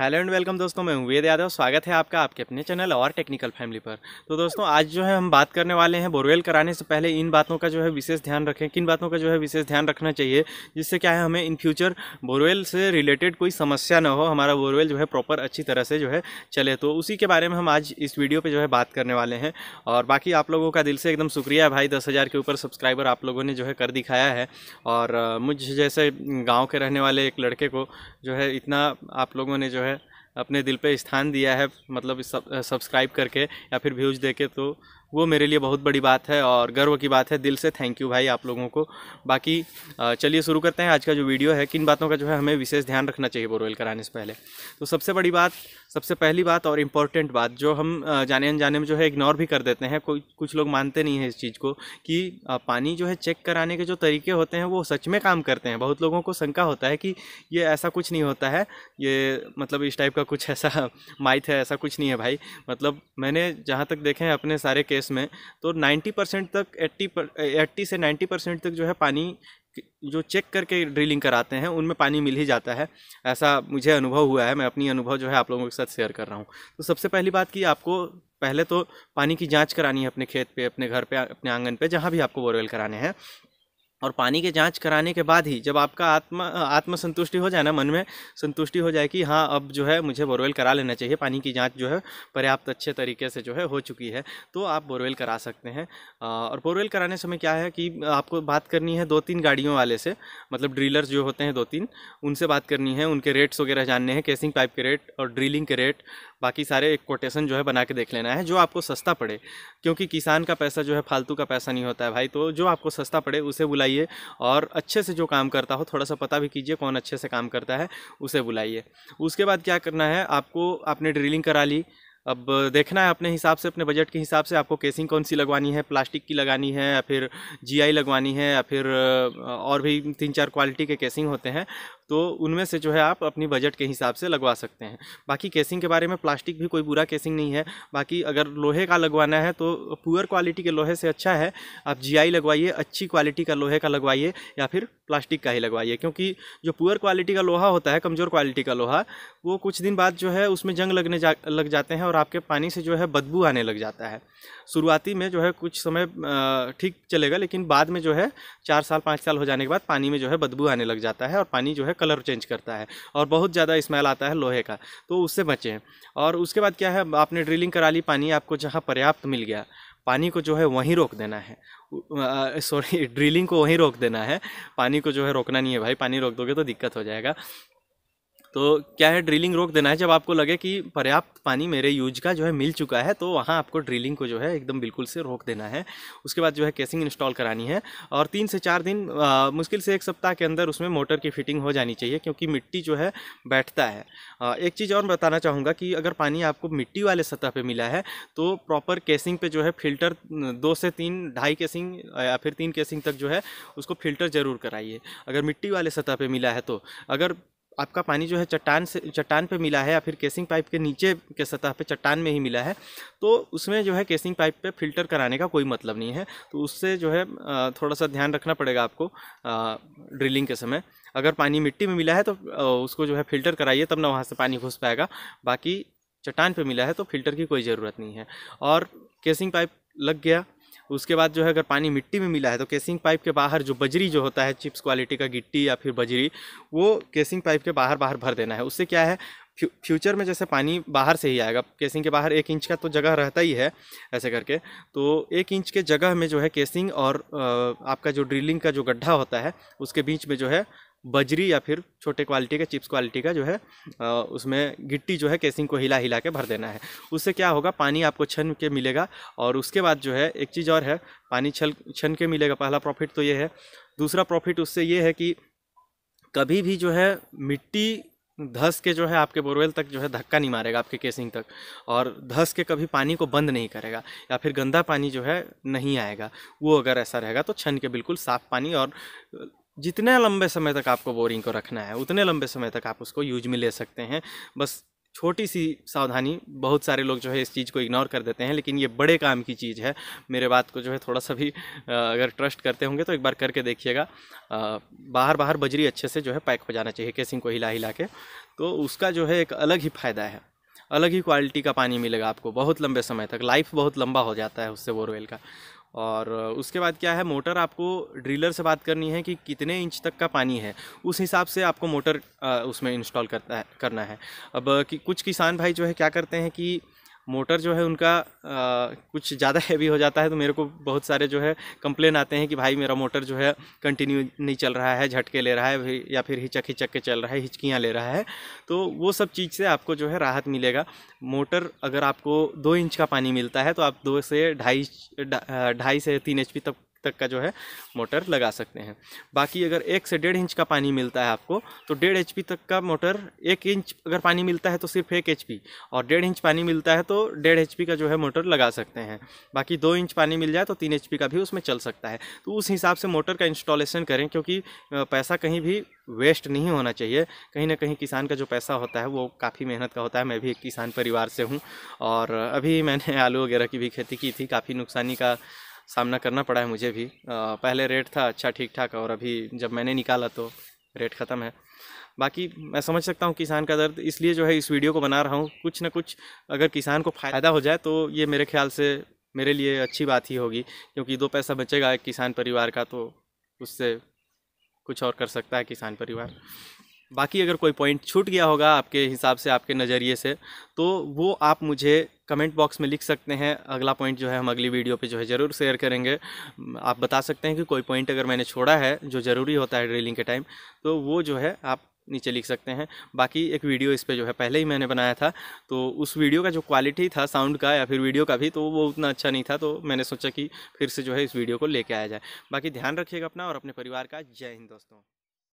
hello and welcome दोस्तों मैं वेद यादव स्वागत है आपका आपके अपने चैनल और टेक्निकल फैमिली पर तो दोस्तों आज जो है हम बात करने वाले हैं बोरवेल कराने से पहले इन बातों का जो है विशेष ध्यान रखें किन बातों का जो है विशेष ध्यान रखना चाहिए जिससे क्या है हमें इन फ्यूचर बोरवेल से रिलेटेड कोई समस्या ना हो हमारा बोरवेल जो है प्रॉपर अच्छी तरह से जो है चले तो उसी के बारे में हम आज इस वीडियो पर जो है बात करने वाले हैं और बाकी आप लोगों का दिल से एकदम शुक्रिया है भाई दस के ऊपर सब्सक्राइबर आप लोगों ने जो है कर दिखाया है और मुझ जैसे गाँव के रहने वाले एक लड़के को जो है इतना आप लोगों ने जो है अपने दिल पे स्थान दिया है मतलब सब सब्सक्राइब करके या फिर व्यूज़ दे के तो वो मेरे लिए बहुत बड़ी बात है और गर्व की बात है दिल से थैंक यू भाई आप लोगों को बाकी चलिए शुरू करते हैं आज का जो वीडियो है किन बातों का जो है हमें विशेष ध्यान रखना चाहिए बोरवेल कराने से पहले तो सबसे बड़ी बात सबसे पहली बात और इम्पॉर्टेंट बात जो हम जाने अनजाने में जो है इग्नोर भी कर देते हैं कोई कुछ लोग मानते नहीं हैं इस चीज़ को कि पानी जो है चेक कराने के जो तरीके होते हैं वो सच में काम करते हैं बहुत लोगों को शंका होता है कि ये ऐसा कुछ नहीं होता है ये मतलब इस टाइप का कुछ ऐसा माइथ है ऐसा कुछ नहीं है भाई मतलब मैंने जहाँ तक देखे हैं अपने सारे केस केस में तो 90 परसेंट तक 80 पर एट्टी से 90 परसेंट तक जो है पानी जो चेक करके ड्रिलिंग कराते हैं उनमें पानी मिल ही जाता है ऐसा मुझे अनुभव हुआ है मैं अपनी अनुभव जो है आप लोगों के साथ शेयर कर रहा हूँ तो सबसे पहली बात कि आपको पहले तो पानी की जाँच करानी है अपने खेत पर अपने घर पर अपने आंगन पर जहाँ भी आपको बोरवेल कराने हैं और पानी की जांच कराने के बाद ही जब आपका आत्मा आत्मसंतुष्टि हो जाए ना मन में संतुष्टि हो जाए कि हाँ अब जो है मुझे बोरवेल करा लेना चाहिए पानी की जांच जो है पर्याप्त अच्छे तरीके से जो है हो चुकी है तो आप बोरवेल करा सकते हैं और बोरवेल कराने समय क्या है कि आपको बात करनी है दो तीन गाड़ियों वाले से मतलब ड्रिलर्स जो होते हैं दो तीन उनसे बात करनी है उनके रेट्स वगैरह जानने हैं केसिंग पाइप के रेट और ड्रिलिंग के रेट बाकी सारे एक कोटेशन जो है बना के देख लेना है जो आपको सस्ता पड़े क्योंकि किसान का पैसा जो है फालतू का पैसा नहीं होता है भाई तो जो आपको सस्ता पड़े उसे बुलाइए और अच्छे से जो काम करता हो थोड़ा सा पता भी कीजिए कौन अच्छे से काम करता है उसे बुलाइए उसके बाद क्या करना है आपको आपने ड्रिलिंग करा ली अब देखना है अपने हिसाब से अपने बजट के हिसाब से आपको केसिंग कौन सी लगवानी है प्लास्टिक की लगानी है या फिर जीआई लगवानी है या फिर और भी तीन चार क्वालिटी के केसिंग होते हैं तो उनमें से जो है आप अपनी बजट के हिसाब से लगवा सकते हैं बाकी केसिंग के बारे में प्लास्टिक भी कोई बुरा केसिंग नहीं है बाकी अगर लोहे का लगवाना है तो पुअर क्वालिटी के लोहे से अच्छा है आप जी लगवाइए अच्छी क्वालिटी का लोहे का लगवाइए या फिर प्लास्टिक का ही लगवाइए क्योंकि जो पुअर क्वालिटी का लोहा होता है कमज़ोर क्वालिटी का लोहा वो कुछ दिन बाद जो है उसमें जंग लगने जा लग जाते हैं और आपके पानी से जो है बदबू आने लग जाता है शुरुआती में जो है कुछ समय ठीक चलेगा लेकिन बाद में जो है चार साल पाँच साल हो जाने के बाद पानी में जो है बदबू आने लग जाता है और पानी जो है कलर चेंज करता है और बहुत ज़्यादा स्मेल आता है लोहे का तो उससे बचें और उसके बाद क्या है आपने ड्रिलिंग करा ली पानी आपको जहाँ पर्याप्त मिल गया पानी को जो है वहीं रोक देना है सॉरी ड्रिलिंग को वहीं रोक देना है पानी को जो है रोकना नहीं है भाई पानी रोक दोगे तो दिक्कत हो जाएगा तो क्या है ड्रिलिंग रोक देना है जब आपको लगे कि पर्याप्त पानी मेरे यूज का जो है मिल चुका है तो वहाँ आपको ड्रिलिंग को जो है एकदम बिल्कुल से रोक देना है उसके बाद जो है केसिंग इंस्टॉल करानी है और तीन से चार दिन आ, मुश्किल से एक सप्ताह के अंदर उसमें मोटर की फिटिंग हो जानी चाहिए क्योंकि मिट्टी जो है बैठता है आ, एक चीज़ और बताना चाहूँगा कि अगर पानी आपको मिट्टी वाले सतह पर मिला है तो प्रॉपर केसिंग पर जो है फिल्टर दो से तीन ढाई केसिंग या फिर तीन केसिंग तक जो है उसको फिल्टर ज़रूर कराइए अगर मिट्टी वाले सतह पर मिला है तो अगर आपका पानी जो है चट्टान से चट्टान पे मिला है या फिर केसिंग पाइप के नीचे के सतह पे चट्टान में ही मिला है तो उसमें जो है केसिंग पाइप पे फिल्टर कराने का कोई मतलब नहीं है तो उससे जो है थोड़ा सा ध्यान रखना पड़ेगा आपको ड्रिलिंग के समय अगर पानी मिट्टी में मिला है तो उसको जो है फिल्टर कराइए तब ना वहाँ से पानी घुस पाएगा बाकी चट्टान पर मिला है तो फिल्टर की कोई ज़रूरत नहीं है और केसिंग पाइप लग गया उसके बाद जो है अगर पानी मिट्टी में मिला है तो केसिंग पाइप के बाहर जो बजरी जो होता है चिप्स क्वालिटी का गिट्टी या फिर बजरी वो केसिंग पाइप के बाहर बाहर भर देना है उससे क्या है फ्यूचर में जैसे पानी बाहर से ही आएगा केसिंग के बाहर एक इंच का तो जगह रहता ही है ऐसे करके तो एक इंच के जगह में जो है केसिंग और आपका जो ड्रिलिंग का जो गड्ढा होता है उसके बीच में जो है बजरी या फिर छोटे क्वालिटी का चिप्स क्वालिटी का जो है उसमें गिट्टी जो है केसिंग को हिला हिला के भर देना है उससे क्या होगा पानी आपको छन के मिलेगा और उसके बाद जो है एक चीज़ और है पानी छल छन के मिलेगा पहला प्रॉफिट तो ये है दूसरा प्रॉफिट उससे ये है कि कभी भी जो है मिट्टी धस के जो है आपके बोरवेल तक जो है धक्का नहीं मारेगा आपके केसिंग तक और धस के कभी पानी को बंद नहीं करेगा या फिर गंदा पानी जो है नहीं आएगा वो अगर ऐसा रहेगा तो छन के बिल्कुल साफ़ पानी और जितने लंबे समय तक आपको बोरिंग को रखना है उतने लंबे समय तक आप उसको यूज में ले सकते हैं बस छोटी सी सावधानी बहुत सारे लोग जो है इस चीज़ को इग्नोर कर देते हैं लेकिन ये बड़े काम की चीज़ है मेरे बात को जो है थोड़ा सा भी अगर ट्रस्ट करते होंगे तो एक बार करके देखिएगा बाहर बाहर बजरी अच्छे से जो है पैक हो जाना चाहिए केसिंग को हिला हिला के तो उसका जो है एक अलग ही फ़ायदा है अलग ही क्वालिटी का पानी मिलेगा आपको बहुत लंबे समय तक लाइफ बहुत लंबा हो जाता है उससे बोरवेल का और उसके बाद क्या है मोटर आपको ड्रिलर से बात करनी है कि कितने इंच तक का पानी है उस हिसाब से आपको मोटर उसमें इंस्टॉल करता है करना है अब कि कुछ किसान भाई जो है क्या करते हैं कि मोटर जो है उनका आ, कुछ ज़्यादा हैवी हो जाता है तो मेरे को बहुत सारे जो है कंप्लेन आते हैं कि भाई मेरा मोटर जो है कंटिन्यू नहीं चल रहा है झटके ले रहा है या फिर हिचक हिचक के चल रहा है हिचकियाँ ले रहा है तो वो सब चीज़ से आपको जो है राहत मिलेगा मोटर अगर आपको दो इंच का पानी मिलता है तो आप दो से ढाई ढाई से तीन एच तक तक का जो है मोटर लगा सकते हैं बाकी अगर एक से डेढ़ इंच का पानी मिलता है आपको तो डेढ़ एच तक का मोटर एक इंच अगर पानी मिलता है तो सिर्फ एक एच और डेढ़ इंच पानी मिलता है तो डेढ़ एच का जो है मोटर लगा सकते हैं बाकी दो इंच पानी मिल जाए तो तीन एच का भी उसमें चल सकता है तो उस हिसाब से मोटर का इंस्टॉलेशन करें क्योंकि पैसा कहीं भी वेस्ट नहीं होना चाहिए कहीं ना कहीं किसान का जो पैसा होता है वो काफ़ी मेहनत का होता है मैं भी एक किसान परिवार से हूँ और अभी मैंने आलू वगैरह की भी खेती की थी काफ़ी नुकसानी का सामना करना पड़ा है मुझे भी पहले रेट था अच्छा ठीक ठाक और अभी जब मैंने निकाला तो रेट ख़त्म है बाकी मैं समझ सकता हूँ किसान का दर्द इसलिए जो है इस वीडियो को बना रहा हूँ कुछ ना कुछ अगर किसान को फ़ायदा हो जाए तो ये मेरे ख्याल से मेरे लिए अच्छी बात ही होगी क्योंकि दो पैसा बचेगा एक किसान परिवार का तो उससे कुछ और कर सकता है किसान परिवार बाकी अगर कोई पॉइंट छूट गया होगा आपके हिसाब से आपके नज़रिए से तो वो आप मुझे कमेंट बॉक्स में लिख सकते हैं अगला पॉइंट जो है हम अगली वीडियो पे जो है ज़रूर शेयर करेंगे आप बता सकते हैं कि कोई पॉइंट अगर मैंने छोड़ा है जो ज़रूरी होता है ड्रिलिंग के टाइम तो वो जो है आप नीचे लिख सकते हैं बाकी एक वीडियो इस पर जो है पहले ही मैंने बनाया था तो उस वीडियो का जो क्वालिटी था साउंड का या फिर वीडियो का भी तो वो उतना अच्छा नहीं था तो मैंने सोचा कि फिर से जो है इस वीडियो को लेके आया जाए बाकी ध्यान रखिएगा अपना और अपने परिवार का जय हिंद दोस्तों